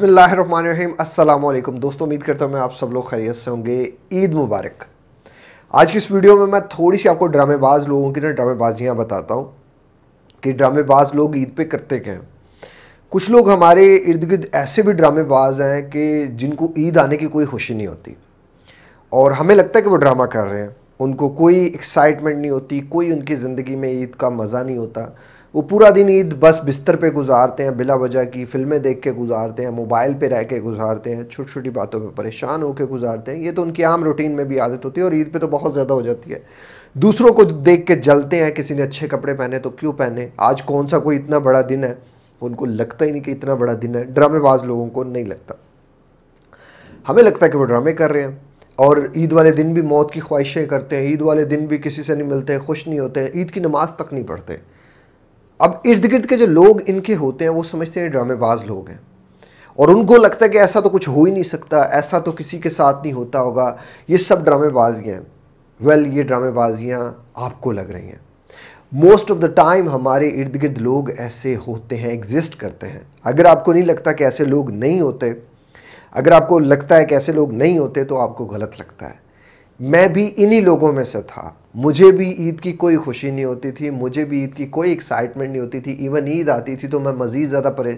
अस्सलाम वालेकुम दोस्तों उम्मीद करता हूँ मैं आप सब लोग खैरियत से होंगे ईद मुबारक आज की इस वीडियो में मैं थोड़ी सी आपको ड्रामेबाज लोगों की ना ड्रामेबाजियाँ बताता हूँ कि ड्रामेबाज लोग ईद पे करते क्या हैं कुछ लोग हमारे इर्द गिर्द ऐसे भी ड्रामेबाज हैं कि जिनको ईद आने की कोई खुशी नहीं होती और हमें लगता है कि वो ड्रामा कर रहे हैं उनको कोई एक्साइटमेंट नहीं होती कोई उनकी ज़िंदगी में ईद का मज़ा नहीं होता वो पूरा दिन ईद बस बिस्तर पे गुजारते हैं बिला वजह की फ़िल्में देख के गुजारते हैं मोबाइल पे रह के गुजारते हैं छोटी छोटी बातों पे परेशान होकर गुजारते हैं ये तो उनकी आम रूटीन में भी आदत होती है और ईद पे तो बहुत ज़्यादा हो जाती है दूसरों को देख के जलते हैं किसी ने अच्छे कपड़े पहने तो क्यों पहने आज कौन सा कोई इतना बड़ा दिन है उनको लगता ही नहीं कि इतना बड़ा दिन है ड्रामेबाज लोगों को नहीं लगता हमें लगता है कि वो ड्रामे कर रहे हैं और ईद वाले दिन भी मौत की ख्वाहिशें करते हैं ईद वाले दिन भी किसी से नहीं मिलते खुश नहीं होते ईद की नमाज़ तक नहीं पढ़ते अब इर्द गिर्द के जो लोग इनके होते हैं वो समझते हैं ड्रामेबाज लोग हैं और उनको लगता है कि ऐसा तो कुछ हो ही नहीं सकता ऐसा तो किसी के साथ नहीं होता होगा ये सब ड्रामेबाजियाँ हैं वेल ये ड्रामेबाजियाँ आपको लग रही हैं मोस्ट ऑफ द टाइम हमारे इर्द गिर्द लोग ऐसे होते हैं एग्जिस्ट करते हैं अगर आपको नहीं लगता कि ऐसे लोग नहीं होते अगर आपको लगता है कि ऐसे लोग नहीं होते तो आपको गलत लगता है मैं भी इन्हीं लोगों में से था मुझे भी ईद की कोई खुशी नहीं होती थी मुझे भी ईद की कोई एक्साइटमेंट नहीं होती थी इवन ईद आती थी तो मैं मज़ीद ज़्यादा परे,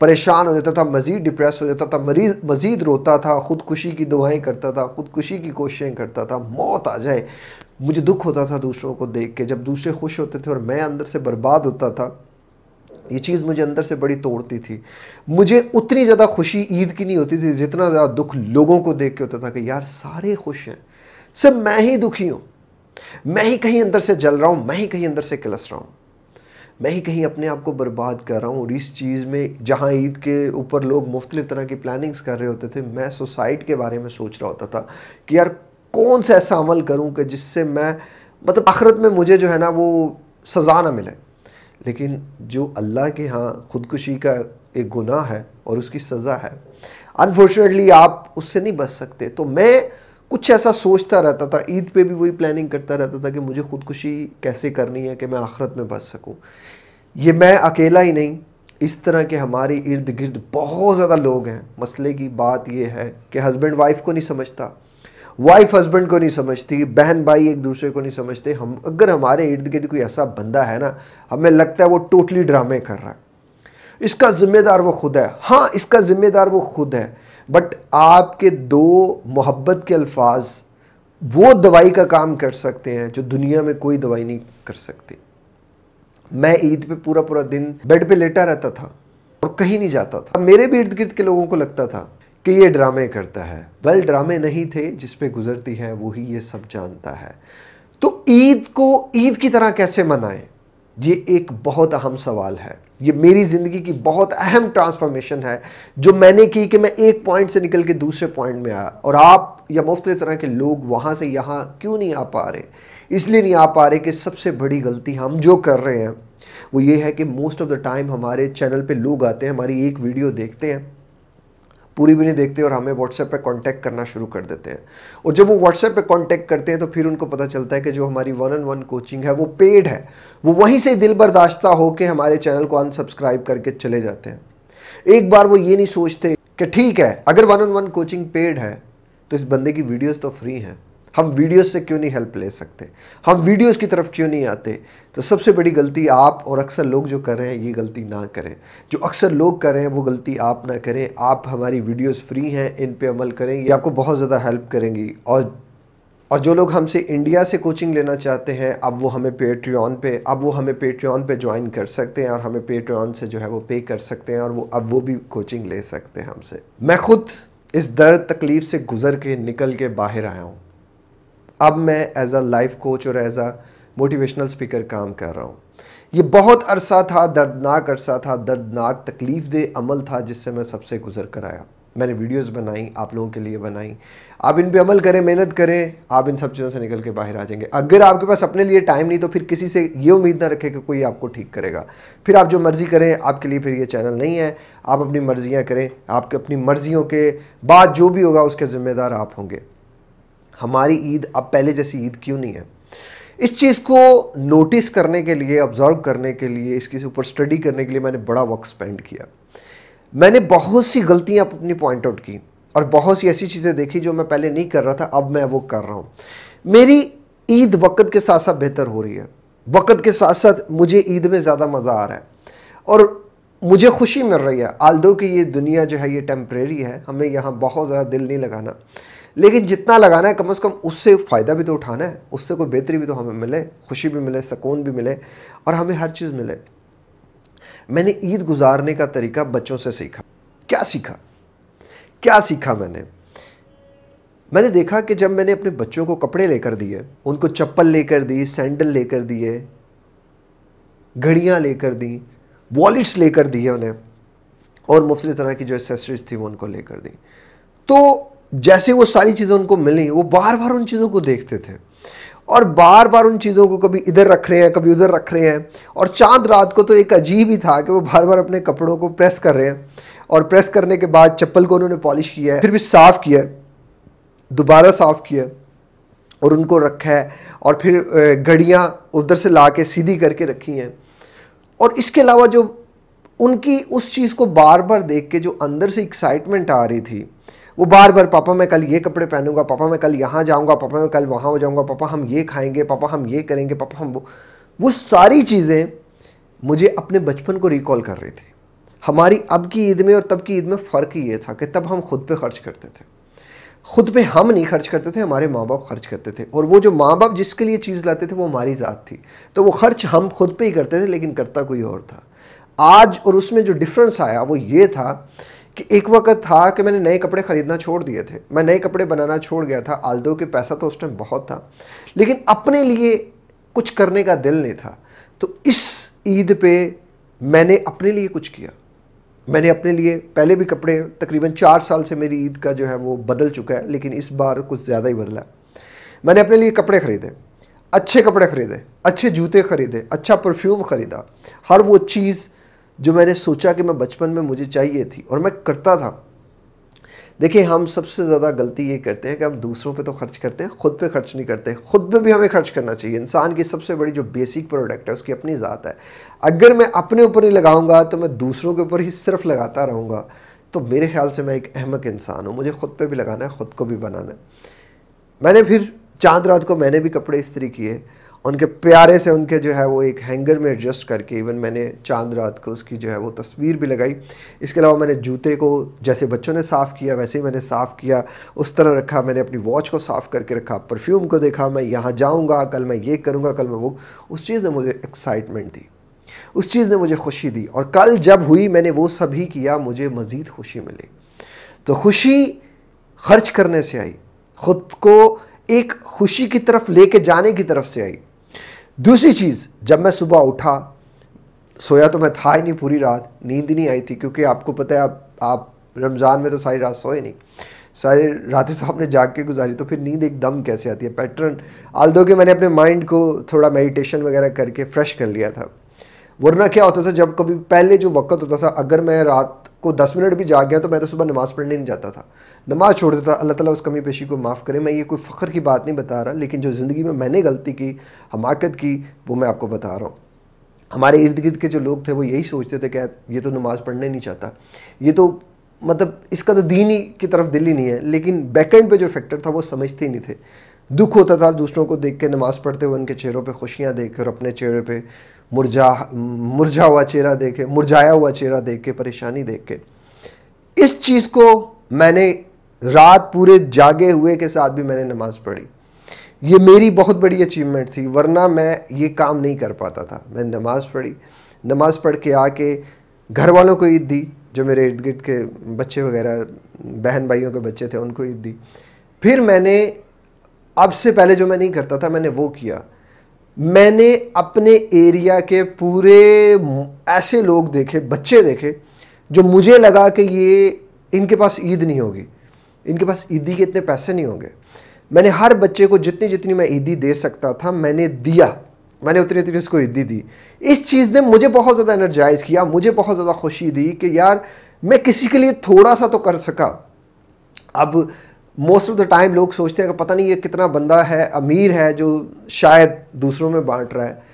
परेशान हो जाता था मज़ीद डिप्रेस हो जाता था मरीज मज़ीद रोता था ख़ुदकुशी की दुआएं करता था ख़ुदकुशी की कोशिशें करता था मौत आ जाए मुझे दुख होता था दूसरों को देख के जब दूसरे खुश होते थे और मैं अंदर से बर्बाद होता था ये चीज़ मुझे अंदर से बड़ी तोड़ती थी मुझे उतनी ज़्यादा खुशी ईद की नहीं होती थी जितना ज़्यादा दुख लोगों को देख के होता था कि यार सारे खुश हैं सिर्फ मैं ही दुखी हूँ मैं ही कहीं अंदर से जल रहा हूँ मैं ही कहीं अंदर से किलस रहा हूँ मैं ही कहीं अपने आप को बर्बाद कर रहा हूँ और इस चीज़ में जहाँ ईद के ऊपर लोग मुख्तलि तरह की प्लानिंग्स कर रहे होते थे मैं सोसाइट के बारे में सोच रहा होता था कि यार कौन सा ऐसा अमल करूँ कि जिससे मैं मतलब आखरत में मुझे जो है ना वो सज़ा ना मिले लेकिन जो अल्लाह के यहाँ ख़ुदकुशी का एक गुनाह है और उसकी सज़ा है अनफॉर्चुनेटली आप उससे नहीं बच सकते तो मैं कुछ ऐसा सोचता रहता था ईद पे भी वही प्लानिंग करता रहता था कि मुझे खुदकुशी कैसे करनी है कि मैं आखरत में बच सकूँ ये मैं अकेला ही नहीं इस तरह के हमारे इर्द गिर्द बहुत ज़्यादा लोग हैं मसले की बात यह है कि हस्बैंड वाइफ को नहीं समझता वाइफ हस्बैंड को नहीं समझती बहन भाई एक दूसरे को नहीं समझते हम अगर हमारे इर्द गिर्द कोई ऐसा बंदा है ना हमें लगता है वो टोटली ड्रामे कर रहा है इसका ज़िम्मेदार वो खुद है हाँ इसका ज़िम्मेदार वो खुद है बट आपके दो मोहब्बत के अल्फाज वो दवाई का काम कर सकते हैं जो दुनिया में कोई दवाई नहीं कर सकती मैं ईद पे पूरा पूरा दिन बेड पे लेटा रहता था और कहीं नहीं जाता था मेरे भी इर्द गिर्द के लोगों को लगता था कि ये ड्रामे करता है वेल ड्रामे नहीं थे जिस पे गुजरती है वही ये सब जानता है तो ईद को ईद की तरह कैसे मनाएं ये एक बहुत अहम सवाल है ये मेरी ज़िंदगी की बहुत अहम ट्रांसफॉर्मेशन है जो मैंने की कि मैं एक पॉइंट से निकल के दूसरे पॉइंट में आया और आप या मुफ्त तरह के लोग वहाँ से यहाँ क्यों नहीं आ पा रहे इसलिए नहीं आ पा रहे कि सबसे बड़ी गलती हम जो कर रहे हैं वो ये है कि मोस्ट ऑफ़ द टाइम हमारे चैनल पे लोग आते हैं हमारी एक वीडियो देखते हैं पूरी भी नहीं देखते और हमें व्हाट्सएप पे कांटेक्ट करना शुरू कर देते हैं और जब वो व्हाट्सएप पे कांटेक्ट करते हैं तो फिर उनको पता चलता है कि जो हमारी वन ऑन वन कोचिंग है वो पेड है वो वहीं से दिल बर्दाश्ता होकर हमारे चैनल को अनसब्सक्राइब करके चले जाते हैं एक बार वो ये नहीं सोचते कि ठीक है अगर one on one coaching paid है तो इस बंदे की वीडियोज़ तो फ्री हैं हम वीडियो से क्यों नहीं हेल्प ले सकते हम वीडियोस की तरफ क्यों नहीं आते तो सबसे बड़ी गलती आप और अक्सर लोग जो कर रहे हैं ये गलती ना करें जो अक्सर लोग कर रहे हैं वो गलती आप ना करें आप हमारी वीडियोस फ्री हैं इन पे अमल करें ये आपको बहुत ज़्यादा हेल्प करेंगी और और जो लोग हमसे इंडिया से कोचिंग लेना चाहते हैं अब वो हमें पेट्रियन पे अब वो हमें पेट्रियन पे ज्वाइन कर सकते हैं और हमें पेट्रियन से जो है वो पे कर सकते हैं और वो अब वो भी कोचिंग ले सकते हैं हमसे मैं खुद इस दर्द तकलीफ़ से गुज़र के निकल के बाहर आया हूँ अब मैं एज अ लाइफ कोच और एज अ मोटिवेशनल स्पीकर काम कर रहा हूँ ये बहुत अरसा था दर्दनाक अरसा था दर्दनाक तकलीफ दे अमल था जिससे मैं सबसे गुजर कर आया मैंने वीडियोस बनाई आप लोगों के लिए बनाई आप इन पे अमल करें मेहनत करें आप इन सब चीज़ों से निकल के बाहर आ जाएंगे अगर आपके पास अपने लिए टाइम नहीं तो फिर किसी से ये उम्मीद ना रखें कि कोई आपको ठीक करेगा फिर आप जो मर्ज़ी करें आपके लिए फिर ये चैनल नहीं है आप अपनी मर्ज़ियाँ करें आपके अपनी मर्ज़ियों के बाद जो भी होगा उसके ज़िम्मेदार आप होंगे हमारी ईद अब पहले जैसी ईद क्यों नहीं है इस चीज़ को नोटिस करने के लिए ऑब्ज़र्व करने के लिए इसके ऊपर स्टडी करने के लिए मैंने बड़ा वक्त स्पेंड किया मैंने बहुत सी गलतियाँ अपनी पॉइंट आउट की और बहुत सी ऐसी चीज़ें देखी जो मैं पहले नहीं कर रहा था अब मैं वो कर रहा हूँ मेरी ईद वक्त के साथ साथ बेहतर हो रही है वक्त के साथ साथ मुझे ईद में ज़्यादा मज़ा आ रहा है और मुझे खुशी मिल रही है आल दो कि ये दुनिया जो है ये टेम्प्रेरी है हमें यहाँ बहुत ज़्यादा दिल नहीं लगाना लेकिन जितना लगाना है कम से कम उससे फ़ायदा भी तो उठाना है उससे कोई बेहतरी भी तो हमें मिले खुशी भी मिले सुकून भी मिले और हमें हर चीज़ मिले मैंने ईद गुजारने का तरीका बच्चों से सीखा क्या सीखा क्या सीखा मैंने मैंने देखा कि जब मैंने अपने बच्चों को कपड़े लेकर दिए उनको चप्पल लेकर दी सैंडल लेकर दिए घड़ियाँ लेकर दी वॉलेट्स लेकर दिए उन्हें और मुफ्त तरह की जो एक्सेसरीज थी वो उनको लेकर दी तो जैसे वो सारी चीज़ें उनको मिली वो बार बार उन चीज़ों को देखते थे और बार बार उन चीज़ों को कभी इधर रख रहे हैं कभी उधर रख रहे हैं और चांद रात को तो एक अजीब ही था कि वो बार बार अपने कपड़ों को प्रेस कर रहे हैं और प्रेस करने के बाद चप्पल को उन्होंने पॉलिश किया है फिर भी साफ़ किया दोबारा साफ़ किया और उनको रखा है और फिर घड़ियाँ उधर से ला के सीधी करके रखी हैं और इसके अलावा जो उनकी उस चीज़ को बार बार देख के जो अंदर से एक्साइटमेंट आ रही थी वो बार बार पापा मैं कल ये कपड़े पहनूंगा पापा मैं कल यहाँ जाऊँगा पापा मैं कल वहाँ हो जाऊँगा पापा हम ये खाएंगे पापा हम ये करेंगे पापा हम वो वो सारी चीज़ें मुझे अपने बचपन को रिकॉल कर रही थी हमारी अब की ईद में और तब की ईद में फ़र्क ये था कि तब हम खुद पर खर्च करते थे खुद पे हम नहीं खर्च करते थे हमारे माँ बाप खर्च करते थे और वो जो माँ बाप जिसके लिए चीज़ लाते थे वो हमारी ज़ात थी तो वो खर्च हम खुद पे ही करते थे लेकिन करता कोई और था आज और उसमें जो डिफरेंस आया वो ये था कि एक वक्त था कि मैंने नए कपड़े ख़रीदना छोड़ दिए थे मैं नए कपड़े बनाना छोड़ गया था आलदो के पैसा तो उस टाइम बहुत था लेकिन अपने लिए कुछ करने का दिल नहीं था तो इस ईद पे मैंने अपने लिए कुछ किया मैंने अपने लिए पहले भी कपड़े तकरीबन चार साल से मेरी ईद का जो है वो बदल चुका है लेकिन इस बार कुछ ज़्यादा ही बदला मैंने अपने लिए कपड़े ख़रीदे अच्छे कपड़े ख़रीदे अच्छे जूते ख़रीदे अच्छा परफ्यूम ख़रीदा हर वो चीज़ जो मैंने सोचा कि मैं बचपन में मुझे चाहिए थी और मैं करता था देखिए हम सबसे ज़्यादा गलती ये करते हैं कि हम दूसरों पे तो खर्च करते हैं खुद पे खर्च नहीं करते खुद पे भी हमें खर्च करना चाहिए इंसान की सबसे बड़ी जो बेसिक प्रोडक्ट है उसकी अपनी ज़ात है अगर मैं अपने ऊपर ही लगाऊंगा तो मैं दूसरों के ऊपर ही सिर्फ लगाता रहूँगा तो मेरे ख्याल से मैं एक अहमक इंसान हूँ मुझे खुद पर भी लगाना है ख़ुद को भी बनाना है मैंने फिर चाँद रात को मैंने भी कपड़े इस्त्री किए उनके प्यारे से उनके जो है वो एक हैंगर में एडजस्ट करके इवन मैंने चांद रात को उसकी जो है वो तस्वीर भी लगाई इसके अलावा मैंने जूते को जैसे बच्चों ने साफ़ किया वैसे ही मैंने साफ़ किया उस तरह रखा मैंने अपनी वॉच को साफ़ करके रखा परफ्यूम को देखा मैं यहाँ जाऊँगा कल मैं ये करूँगा कल मैं वो उस चीज़ ने मुझे एक्साइटमेंट दी उस चीज़ ने मुझे खुशी दी और कल जब हुई मैंने वो सभी किया मुझे मज़ीद खुशी मिली तो खुशी खर्च करने से आई ख़ुद को एक खुशी की तरफ लेके जाने की तरफ से आई दूसरी चीज़ जब मैं सुबह उठा सोया तो मैं था ही नहीं पूरी रात नींद नहीं आई थी क्योंकि आपको पता है आप आप रमज़ान में तो सारी रात सोए नहीं सारी रातें तो आपने जाग के गुजारी तो फिर नींद एकदम कैसे आती है पैटर्न आल दो कि मैंने अपने माइंड को थोड़ा मेडिटेशन वगैरह करके फ़्रेश कर लिया था वरना क्या होता था जब कभी पहले जो वक्त होता था अगर मैं रात को दस मिनट भी जाग गया तो मैं तो सुबह नमाज़ पढ़ने नहीं जाता था नमाज़ छोड़ देता अल्लाह ताला उस कमी पेशी को माफ़ करे मैं ये कोई फ़ख्र की बात नहीं बता रहा लेकिन जो ज़िंदगी में मैंने गलती की हमाकत की वो मैं आपको बता रहा हूँ हमारे इर्द गिर्द के जो लोग थे वो यही सोचते थे कि ये तो नमाज़ पढ़ने नहीं चाहता ये तो मतलब इसका तो दीन ही की तरफ दिल ही नहीं है लेकिन बैकेंड पे जो फैक्टर था वो समझते ही नहीं थे दुख होता था दूसरों को देख के नमाज़ पढ़ते हुए उनके चेहरों पे खुशियाँ देख और अपने चेहरे पे मुरझा मुरझा हुआ चेहरा देखे मुरझाया हुआ चेहरा देख के परेशानी देख के इस चीज़ को मैंने रात पूरे जागे हुए के साथ भी मैंने नमाज़ पढ़ी ये मेरी बहुत बड़ी अचीवमेंट थी वरना मैं ये काम नहीं कर पाता था मैं नमाज़ पढ़ी नमाज़ पढ़ के आके घर वालों को ईद दी जो मेरे इर्द गिर्द के बच्चे वगैरह बहन भाइयों के बच्चे थे उनको ईद दी फिर मैंने अब से पहले जो मैं नहीं करता था मैंने वो किया मैंने अपने एरिया के पूरे ऐसे लोग देखे बच्चे देखे जो मुझे लगा कि ये इनके पास ईद नहीं होगी इनके पास ईदी के इतने पैसे नहीं होंगे मैंने हर बच्चे को जितनी जितनी मैं ईदी दे सकता था मैंने दिया मैंने उतनी उतनी उसको ईदी दी इस चीज़ ने मुझे बहुत ज़्यादा एनर्जाइज़ किया मुझे बहुत ज़्यादा खुशी दी कि यार मैं किसी के लिए थोड़ा सा तो कर सका अब मोस्ट ऑफ द टाइम लोग सोचते हैं कि पता नहीं ये कितना बंदा है अमीर है जो शायद दूसरों में बांट रहा है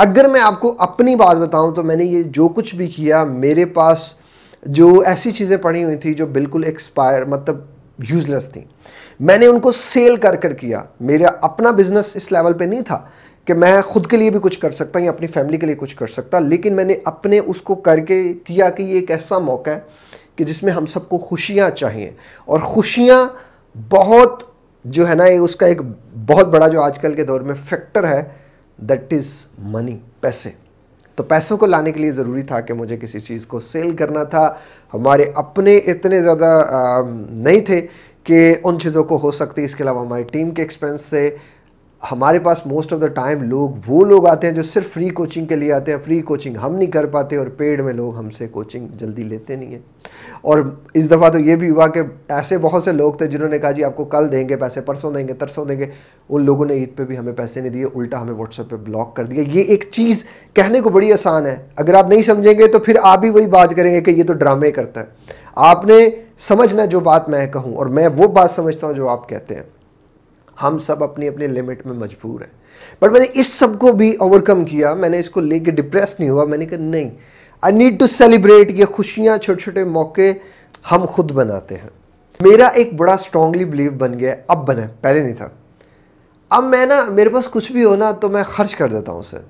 अगर मैं आपको अपनी बात बताऊं तो मैंने ये जो कुछ भी किया मेरे पास जो ऐसी चीज़ें पड़ी हुई थी जो बिल्कुल एक्सपायर मतलब यूज़लेस थी मैंने उनको सेल कर कर किया मेरा अपना बिजनेस इस लेवल पे नहीं था कि मैं खुद के लिए भी कुछ कर सकता या अपनी फैमिली के लिए कुछ कर सकता लेकिन मैंने अपने उसको करके किया कि ये एक ऐसा मौका है कि जिसमें हम सबको खुशियाँ चाहिए और खुशियाँ बहुत जो है ना ये उसका एक बहुत बड़ा जो आजकल के दौर में फैक्टर है दैट इज़ मनी पैसे तो पैसों को लाने के लिए ज़रूरी था कि मुझे किसी चीज़ को सेल करना था हमारे अपने इतने ज़्यादा नहीं थे कि उन चीज़ों को हो सकती इसके अलावा हमारी टीम के एक्सपेंस थे हमारे पास मोस्ट ऑफ़ द टाइम लोग वो लोग आते हैं जो सिर्फ फ्री कोचिंग के लिए आते हैं फ्री कोचिंग हम नहीं कर पाते और पेड में लोग हमसे कोचिंग जल्दी लेते नहीं हैं और इस दफ़ा तो ये भी हुआ कि ऐसे बहुत से लोग थे जिन्होंने कहा जी आपको कल देंगे पैसे परसों देंगे तरसों देंगे उन लोगों ने ईद पे भी हमें पैसे नहीं दिए उल्टा हमें व्हाट्सएप पे ब्लॉक कर दिया ये एक चीज़ कहने को बड़ी आसान है अगर आप नहीं समझेंगे तो फिर आप भी वही बात करेंगे कि ये तो ड्रामे करता है आपने समझना जो बात मैं कहूँ और मैं वो बात समझता हूँ जो आप कहते हैं हम सब अपनी अपनी लिमिट में मजबूर हैं बट मैंने इस सब को भी ओवरकम किया मैंने इसको लेके डिप्रेस नहीं हुआ मैंने कहा नहीं आई नीड टू सेलिब्रेट ये खुशियाँ छोटे छोटे मौके हम खुद बनाते हैं मेरा एक बड़ा स्ट्रांगली बिलीव बन गया अब बने पहले नहीं था अब मैं ना मेरे पास कुछ भी हो ना तो मैं खर्च कर देता हूँ उसे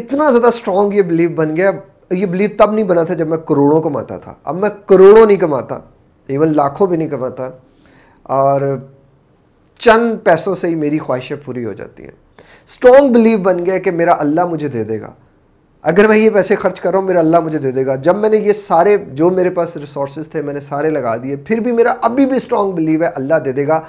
इतना ज़्यादा स्ट्रॉन्ग ये बिलीव बन गया ये बिलीव तब नहीं बना था जब मैं करोड़ों कमाता था अब मैं करोड़ों नहीं कमाता इवन लाखों भी नहीं कमाता और चंद पैसों से ही मेरी ख्वाहिशें पूरी हो जाती हैं स्ट्रॉन्ग बिलीव बन गया कि मेरा अल्लाह मुझे दे देगा अगर मैं ये पैसे खर्च कर रहा हूँ मेरा अल्लाह मुझे दे देगा जब मैंने ये सारे जो मेरे पास रिसोर्सेज थे मैंने सारे लगा दिए फिर भी मेरा अभी भी स्ट्रॉन्ग बिलीव है अल्लाह दे देगा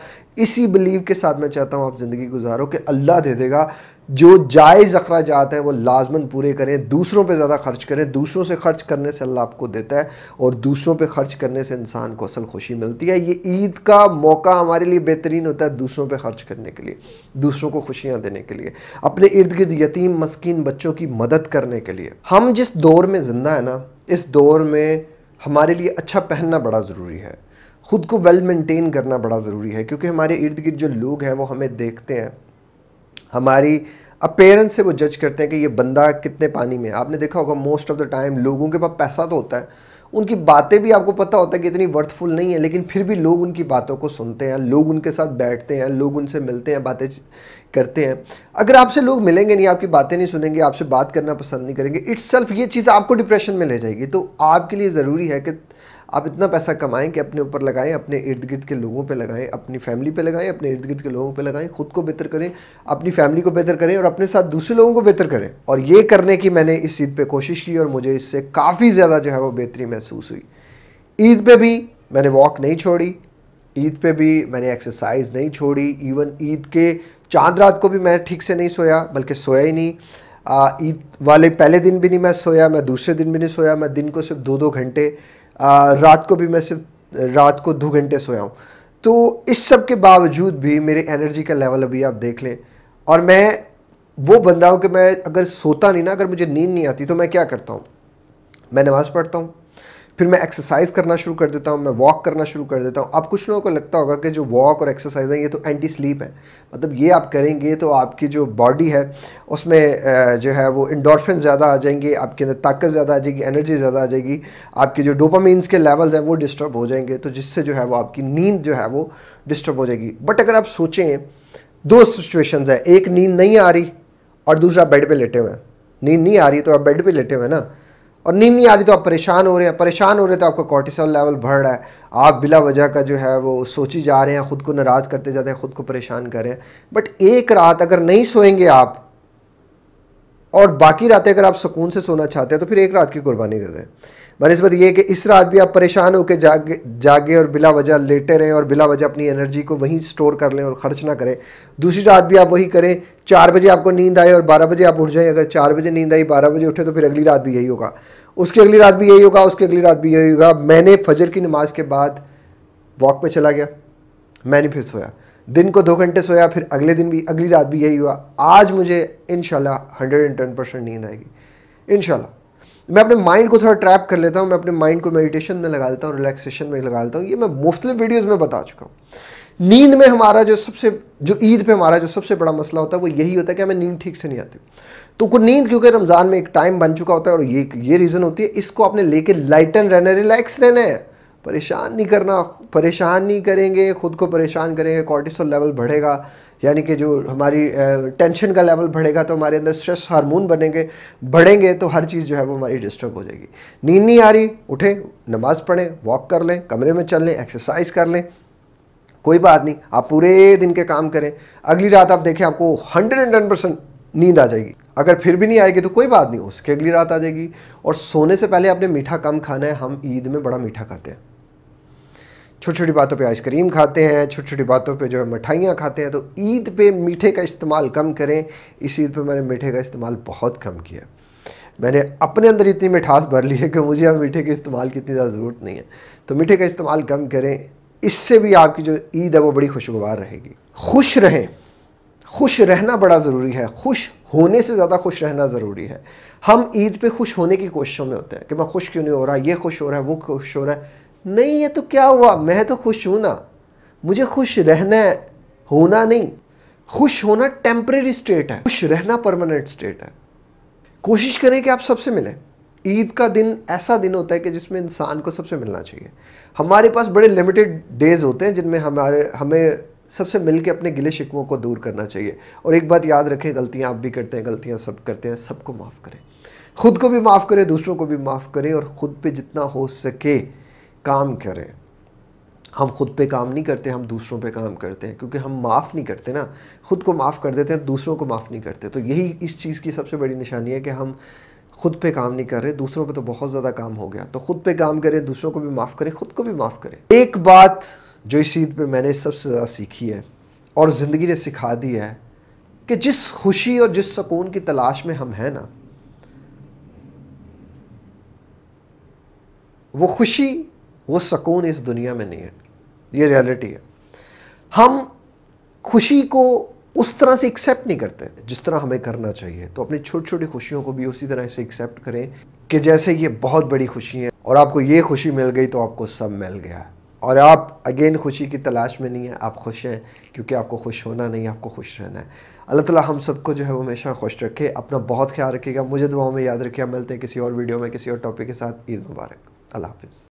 इसी बिलीव के साथ मैं चाहता हूँ आप ज़िंदगी गुजारो कि अल्लाह दे देगा जो जायज़ अखराज हैं वो लाजमन पूरे करें दूसरों पे ज़्यादा खर्च करें दूसरों से खर्च करने से अल्लाह आपको देता है और दूसरों पे खर्च करने से इंसान को असल खुशी मिलती है ये ईद का मौका हमारे लिए बेहतरीन होता है दूसरों पे खर्च करने के लिए दूसरों को खुशियाँ देने के लिए अपने इर्द गिर्द यतीम मस्किन बच्चों की मदद करने के लिए हम जिस दौर में ज़िंदा है ना इस दौर में हमारे लिए अच्छा पहनना बड़ा ज़रूरी है ख़ुद को वेल मेंटेन करना बड़ा ज़रूरी है क्योंकि हमारे इर्द गिर्द जो लोग हैं वो हमें देखते हैं हमारी अपेयरेंस से वो जज करते हैं कि ये बंदा कितने पानी में है आपने देखा होगा मोस्ट ऑफ द टाइम लोगों के पास पैसा तो होता है उनकी बातें भी आपको पता होता है कि इतनी वर्थफुल नहीं है लेकिन फिर भी लोग उनकी बातों को सुनते हैं लोग उनके साथ बैठते हैं लोग उनसे मिलते हैं बातें करते हैं अगर आपसे लोग मिलेंगे नहीं आपकी बातें नहीं सुनेंगे आपसे बात करना पसंद नहीं करेंगे इट्स सेल्फ ये चीज़ आपको डिप्रेशन में ले जाएगी तो आपके लिए ज़रूरी है कि आप इतना पैसा कमाएं कि अपने ऊपर लगाएं अपने इर्द गिर्द के लोगों पे लगाएं अपनी फैमिली पे लगाएं अपने इर्द गिर्द के लोगों पे लगाएं खुद को बेहतर करें अपनी फैमिली को बेहतर करें और अपने साथ दूसरे लोगों को बेहतर करें और ये करने की मैंने इस ईद पर कोशिश की और मुझे इससे काफ़ी ज़्यादा जो है वो बेहतरी महसूस हुई ईद पर भी मैंने वॉक नहीं छोड़ी ईद पर भी मैंने एक्सरसाइज नहीं छोड़ी इवन ईद के चांद रात को भी मैं ठीक से नहीं सोया बल्कि सोया ही नहीं ईद वाले पहले दिन भी नहीं मैं सोया मैं दूसरे दिन भी नहीं सोया मैं दिन को सिर्फ दो दो घंटे रात को भी मैं सिर्फ रात को दो घंटे सोया हूँ तो इस सब के बावजूद भी मेरे एनर्जी का लेवल अभी आप देख लें और मैं वो बंदा हूँ कि मैं अगर सोता नहीं ना अगर मुझे नींद नहीं आती तो मैं क्या करता हूँ मैं नमाज़ पढ़ता हूँ फिर मैं एक्सरसाइज करना शुरू कर देता हूँ मैं वॉक करना शुरू कर देता हूँ अब कुछ लोगों को लगता होगा कि जो वॉक और एक्सरसाइज है ये तो एंटी स्लीप है मतलब ये आप करेंगे तो आपकी जो बॉडी है उसमें जो है वो इंडोरफिन ज़्यादा आ जाएंगे आपके अंदर ताकत ज़्यादा आ जाएगी एनर्जी ज़्यादा आ जाएगी आपके जो डोपामीन्स के लेवल्स हैं वो डिस्टर्ब हो जाएंगे तो जिससे जो है वो आपकी नींद जो है वो डिस्टर्ब हो जाएगी बट अगर आप सोचें दो सिचुएशन है एक नींद नहीं आ रही और दूसरा बेड पर लेटे हुए हैं नींद नहीं आ रही तो आप बेड पर लेटे हुए हैं ना और नींद नहीं आ रही तो आप परेशान हो रहे हैं परेशान हो रहे तो आपका कॉर्टिसोल लेवल बढ़ रहा है आप बिला वजह का जो है वो सोची जा रहे हैं ख़ुद को नाराज़ करते जाते हैं ख़ुद को परेशान कर रहे हैं बट एक रात अगर नहीं सोएंगे आप और बाकी रातें अगर आप सुकून से सोना चाहते हैं तो फिर एक रात की कुर्बानी दे दें बनस्बत ये कि इस रात भी आप परेशान होकर जागे जागे और बिला वजह लेटे रहें और बिला वजह अपनी एनर्जी को वहीं स्टोर कर लें और ख़र्च ना करें दूसरी रात भी आप वही करें चार बजे आपको नींद आए और बारह बजे आप उठ जाएं अगर चार बजे नींद आई बारह बजे उठे तो फिर अगली रात भी यही होगा उसकी अगली रात भी यही होगा उसकी अगली रात भी यही होगा मैंने फजर की नमाज के बाद वॉक पर चला गया मैं नहीं फिर सोया दिन को दो घंटे सोया फिर अगले दिन भी अगली रात भी यही हुआ आज मुझे इन हंड्रेड एंड टेन परसेंट नींद आएगी इन मैं अपने माइंड को थोड़ा ट्रैप कर लेता हूँ मैं अपने माइंड को मेडिटेशन में लगा लेता हूँ रिलैक्सेशन में लगा लेता हूँ ये मैं मुख्तलिफ वीडियोज़ में बता चुका हूँ नींद में हमारा जो सबसे जो ईद पे हमारा जो सबसे बड़ा मसला होता है वो यही होता है कि हमें नींद ठीक से नहीं आती तो को नींद क्योंकि रमज़ान में एक टाइम बन चुका होता है और ये ये रीज़न होती है इसको आपने लेके लाइटन रहना है रिलैक्स रहना है परेशान नहीं करना परेशान नहीं करेंगे ख़ुद को परेशान करेंगे कॉर्टिसोल लेवल बढ़ेगा यानी कि जो हमारी टेंशन का लेवल बढ़ेगा तो हमारे अंदर स्ट्रेस हार्मोन बनेंगे बढ़ेंगे तो हर चीज़ जो है वो हमारी डिस्टर्ब हो जाएगी नींद नहीं आ रही उठें नमाज़ पढ़ें वॉक कर लें कमरे में चल लें एक्सरसाइज कर लें कोई बात नहीं आप पूरे दिन के काम करें अगली रात आप देखें आपको हंड्रेड परसेंट नींद आ जाएगी अगर फिर भी नहीं आएगी तो कोई बात नहीं उसके अगली रात आ जाएगी और सोने से पहले आपने मीठा कम खाना है हम ईद में बड़ा मीठा खाते हैं छोटी छोटी बातों पे आइसक्रीम खाते हैं छोटी छोटी बातों पे जो है मिठाइयाँ खाते हैं तो ईद पे मीठे का इस्तेमाल कम करें इस ईद पे मैंने मीठे का इस्तेमाल बहुत कम किया मैंने अपने अंदर इतनी मिठास भर ली है कि मुझे अब मीठे के इस्तेमाल की इतनी ज़्यादा ज़रूरत नहीं है तो मीठे का इस्तेमाल कम करें इससे भी आपकी जो ईद है वो बड़ी खुशगवार रहेगी खुश रहें खुश रहना बड़ा ज़रूरी है खुश होने से ज़्यादा खुश रहना ज़रूरी है हम ईद पे खुश होने की कोशिशों में होते हैं कि मैं खुश क्यों नहीं हो रहा ये खुश हो रहा है वो खुश हो रहा है नहीं है तो क्या हुआ मैं तो खुश हूँ ना मुझे खुश रहना है होना नहीं खुश होना टेम्परेरी स्टेट है खुश रहना परमानेंट स्टेट है कोशिश करें कि आप सबसे मिलें ईद का दिन ऐसा दिन होता है कि जिसमें इंसान को सबसे मिलना चाहिए हमारे पास बड़े लिमिटेड डेज होते हैं जिनमें हमारे हमें सबसे मिल के अपने गिले शिकवों को दूर करना चाहिए और एक बात याद रखें गलतियाँ आप भी करते हैं गलतियाँ सब करते हैं सबको माफ़ करें खुद को भी माफ़ करें दूसरों को भी माफ़ करें और ख़ुद पे जितना हो सके काम करें हम खुद पे काम नहीं करते हम दूसरों पे काम करते हैं क्योंकि हम माफ़ नहीं करते ना खुद को माफ़ कर देते हैं दूसरों को माफ़ नहीं करते तो यही इस चीज़ की सबसे बड़ी निशानी है कि हम खुद पे काम नहीं कर रहे दूसरों पे तो बहुत ज़्यादा काम हो गया तो खुद पे काम करें दूसरों को भी माफ़ करें खुद को भी माफ़ करें एक बात जो इस ईद पर मैंने सबसे ज़्यादा सीखी है और ज़िंदगी ने सिखा दी है कि जिस खुशी और जिस सुकून की तलाश में हम हैं ना वो खुशी वो सुकून इस दुनिया में नहीं है ये रियलिटी है हम खुशी को उस तरह से एक्सेप्ट नहीं करते जिस तरह हमें करना चाहिए तो अपनी छोटी छोटी खुशियों को भी उसी तरह से एक्सेप्ट करें कि जैसे ये बहुत बड़ी खुशी है और आपको ये खुशी मिल गई तो आपको सब मिल गया और आप अगेन खुशी की तलाश में नहीं है आप खुश हैं क्योंकि आपको खुश होना नहीं आपको खुश रहना है अल्लाह ताला हम सबको जो है वो हमेशा खुश रखे अपना बहुत ख्याल रखेगा मुझे दुआओं में याद रखिए मिलते हैं किसी और वीडियो में किसी और टॉपिक के साथ ईद मुबारक अल्लाह हाफिज़